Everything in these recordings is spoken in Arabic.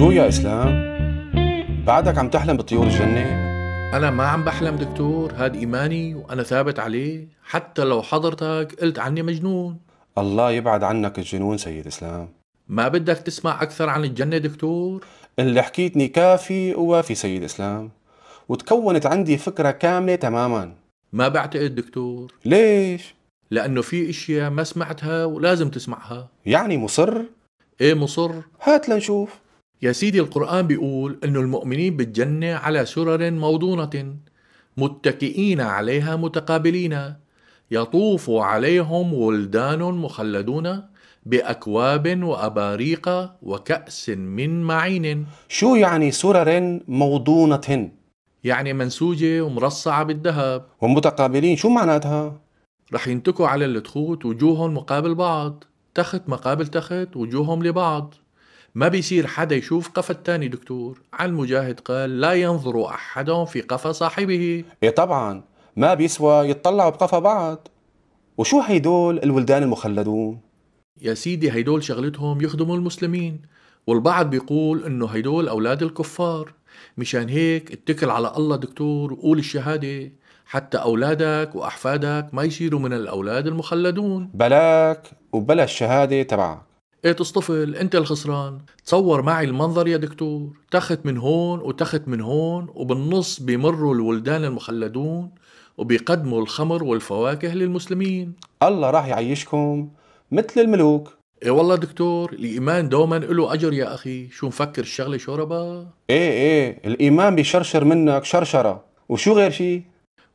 شو يا اسلام؟ بعدك عم تحلم بطيور الجنة؟ أنا ما عم بحلم دكتور هاد إيماني وأنا ثابت عليه حتى لو حضرتك قلت عني مجنون الله يبعد عنك الجنون سيد إسلام ما بدك تسمع أكثر عن الجنة دكتور؟ اللي حكيتني كافي ووافي سيد إسلام وتكونت عندي فكرة كاملة تماما ما بعتقد دكتور ليش؟ لأنه في أشياء ما سمعتها ولازم تسمعها يعني مصر؟ إيه مصر؟ هات لنشوف يا سيدي القرآن بيقول أن المؤمنين بالجنة على سرر موضونة متكئين عليها متقابلين يطوف عليهم ولدان مخلدون بأكواب وأباريق وكأس من معين شو يعني سرر موضونة؟ يعني منسوجة ومرصعة بالذهب ومتقابلين شو معناتها؟ رح ينتكوا على التخوت وجوههم مقابل بعض تخت مقابل تخت وجوههم لبعض ما بيصير حدا يشوف قفا الثاني دكتور عن المجاهد قال لا ينظر أحد في قفا صاحبه إيه طبعا ما بيسوى يتطلعوا بقفا بعض وشو هيدول الولدان المخلدون يا سيدي هيدول شغلتهم يخدموا المسلمين والبعض بيقول انه هيدول اولاد الكفار مشان هيك اتكل على الله دكتور وقول الشهادة حتى أولادك وأحفادك ما يصيروا من الأولاد المخلدون بلاك وبلا الشهادة تبعك ايه تصطفل انت الخسران تصور معي المنظر يا دكتور تخت من هون وتخت من هون وبالنص بيمروا الولدان المخلدون وبيقدموا الخمر والفواكه للمسلمين الله راح يعيشكم مثل الملوك ايه والله دكتور الايمان دوما له اجر يا اخي شو مفكر الشغله شوربه ايه ايه الايمان بيشرشر منك شرشره وشو غير شيء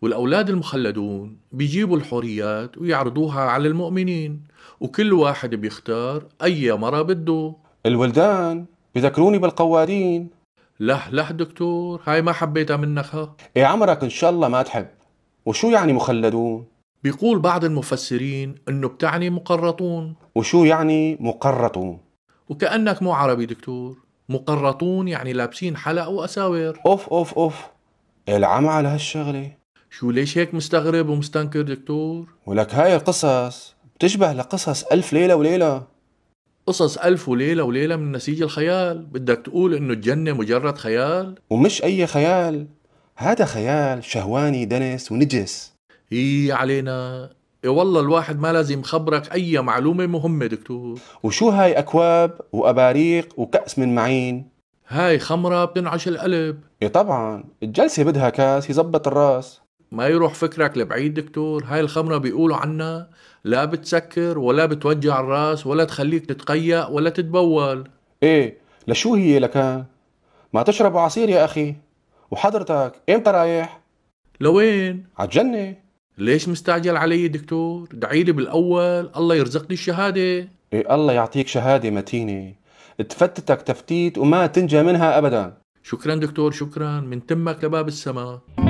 والأولاد المخلدون بيجيبوا الحوريات ويعرضوها على المؤمنين وكل واحد بيختار أي مرة بده الولدان بذكروني بالقوارين لح لح دكتور هاي ما حبيتها منك ها ايه عمرك ان شاء الله ما تحب وشو يعني مخلدون بيقول بعض المفسرين انه بتعني مقرطون وشو يعني مقرطون وكأنك مو عربي دكتور مقرطون يعني لابسين حلق وأساور اوف اوف اوف إيه العمى على هالشغلة شو ليش هيك مستغرب ومستنكر دكتور؟ ولك هاي القصص بتشبه لقصص ألف ليلة وليلة قصص ألف وليلة وليلة من نسيج الخيال بدك تقول إنه الجنة مجرد خيال؟ ومش أي خيال هذا خيال شهواني دنس ونجس إيه علينا إيه والله الواحد ما لازم خبرك أي معلومة مهمة دكتور وشو هاي أكواب وأباريق وكأس من معين هاي خمرة بتنعش القلب إيه طبعا الجلسة بدها كاس يزبط الراس ما يروح فكرك لبعيد دكتور هاي الخمرة بيقولوا عنها لا بتسكر ولا بتوجع الراس ولا تخليك تتقيأ ولا تتبول ايه لشو هي لكان ما تشرب عصير يا اخي وحضرتك امتى رايح لوين عالجنة ليش مستعجل علي دكتور دعيلي بالاول الله يرزقني الشهادة ايه الله يعطيك شهادة متينة تفتتك تفتيت وما تنجى منها ابدا شكرا دكتور شكرا من تمك لباب السماء